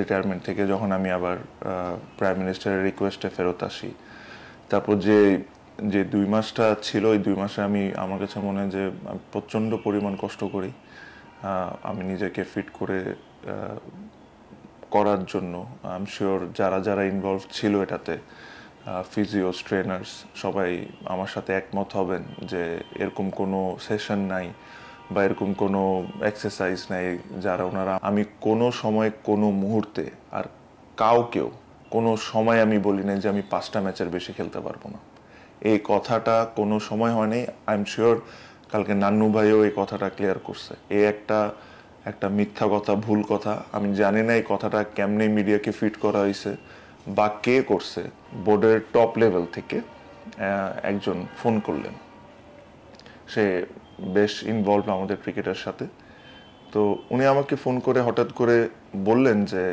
retirement থেকে যখন আমি আবার প্রাইম মিনিস্টারের রিকোয়েস্টে ফেরত আসি তারপর যে যে দুই মাসটা ছিল ওই দুই মাসে আমি আমার কাছে মনে হয় যে প্রচণ্ড পরিমাণ কষ্ট করি আমি নিজেকে ফিট করে করার জন্য আই শিওর যারা যারা ইনভলভ ছিল এটাতে ফিজিওস ট্রেনার্স সবাই আমার সাথে একমত হবেন যে এরকম কোনো সেশন নাই বা এরকম কোনো এক্সারসাইজ নেই যারা ওনারা আমি কোনো সময় কোনো মুহূর্তে আর কাউকেও কোনো সময় আমি বলি নাই যে আমি পাঁচটা ম্যাচের বেশি খেলতে পারবো না এই কথাটা কোনো সময় হয়নি আই এম শিওর কালকে নান্নু ভাইও এই কথাটা ক্লিয়ার করছে এ একটা একটা মিথ্যা কথা ভুল কথা আমি জানি না এই কথাটা কেমনে মিডিয়াকে ফিট করা হয়েছে বা কে করছে বোর্ডের টপ লেভেল থেকে একজন ফোন করলেন সে বেশ ইনভলভ আমাদের ক্রিকেটের সাথে তো উনি আমাকে ফোন করে হঠাৎ করে বললেন যে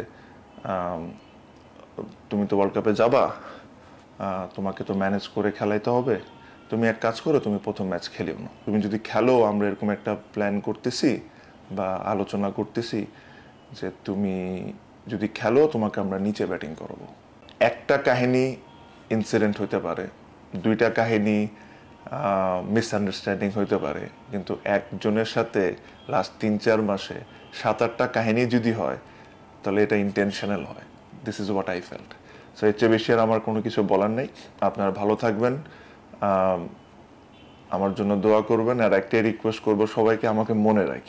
তুমি তো ওয়ার্ল্ড কাপে যাবা তোমাকে তো ম্যানেজ করে খেলাইতে হবে তুমি এক কাজ করো তুমি প্রথম ম্যাচ খেলিও না তুমি যদি খেলো আমরা এরকম একটা প্ল্যান করতেছি বা আলোচনা করতেছি যে তুমি যদি খেলো তোমাকে আমরা নিচে ব্যাটিং করবো একটা কাহিনী ইনসিডেন্ট হইতে পারে দুইটা কাহিনী মিসআন্ডারস্ট্যান্ডিং হইতে পারে কিন্তু একজনের সাথে লাস্ট তিন চার মাসে সাত আটটা কাহিনী যদি হয় তাহলে এটা ইন্টেনশনাল হয় this is what I felt so এর চেয়ে বেশি আর আমার কোনো কিছু বলার নেই আপনারা ভালো থাকবেন আমার জন্য দোয়া করবেন আর একটাই রিকোয়েস্ট করবো সবাইকে আমাকে মনে রাখি